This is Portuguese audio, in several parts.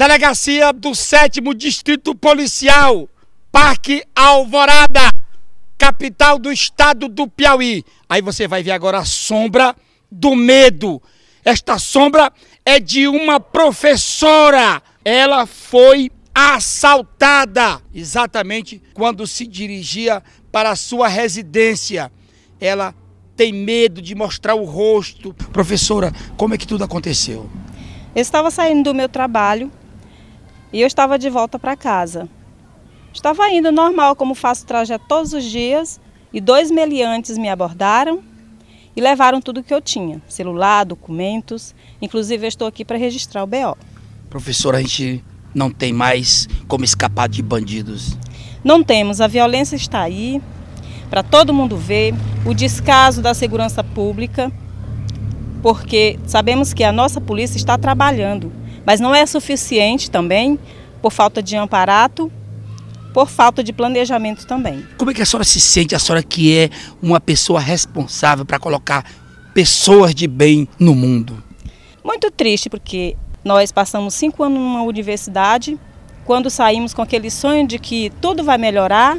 Delegacia do 7 Distrito Policial, Parque Alvorada, capital do estado do Piauí. Aí você vai ver agora a sombra do medo. Esta sombra é de uma professora. Ela foi assaltada exatamente quando se dirigia para a sua residência. Ela tem medo de mostrar o rosto. Professora, como é que tudo aconteceu? Eu estava saindo do meu trabalho e eu estava de volta para casa. Estava indo normal, como faço trajeto todos os dias, e dois meliantes me abordaram e levaram tudo que eu tinha: celular, documentos. Inclusive, eu estou aqui para registrar o BO. Professora, a gente não tem mais como escapar de bandidos. Não temos, a violência está aí para todo mundo ver, o descaso da segurança pública, porque sabemos que a nossa polícia está trabalhando mas não é suficiente também, por falta de amparato, por falta de planejamento também. Como é que a senhora se sente, a senhora que é uma pessoa responsável para colocar pessoas de bem no mundo? Muito triste, porque nós passamos cinco anos numa universidade, quando saímos com aquele sonho de que tudo vai melhorar,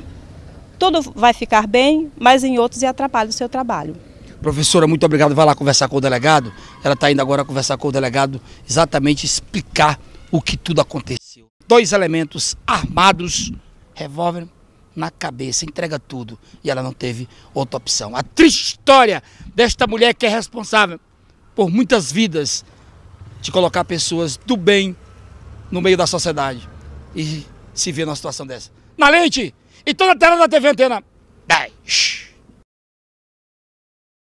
tudo vai ficar bem, mas em outros atrapalha o seu trabalho. Professora, muito obrigado. Vai lá conversar com o delegado. Ela está indo agora conversar com o delegado, exatamente explicar o que tudo aconteceu. Dois elementos armados, revólver na cabeça, entrega tudo. E ela não teve outra opção. A triste história desta mulher que é responsável por muitas vidas de colocar pessoas do bem no meio da sociedade e se vê numa situação dessa. Na lente e toda a tela da TV Antena 10.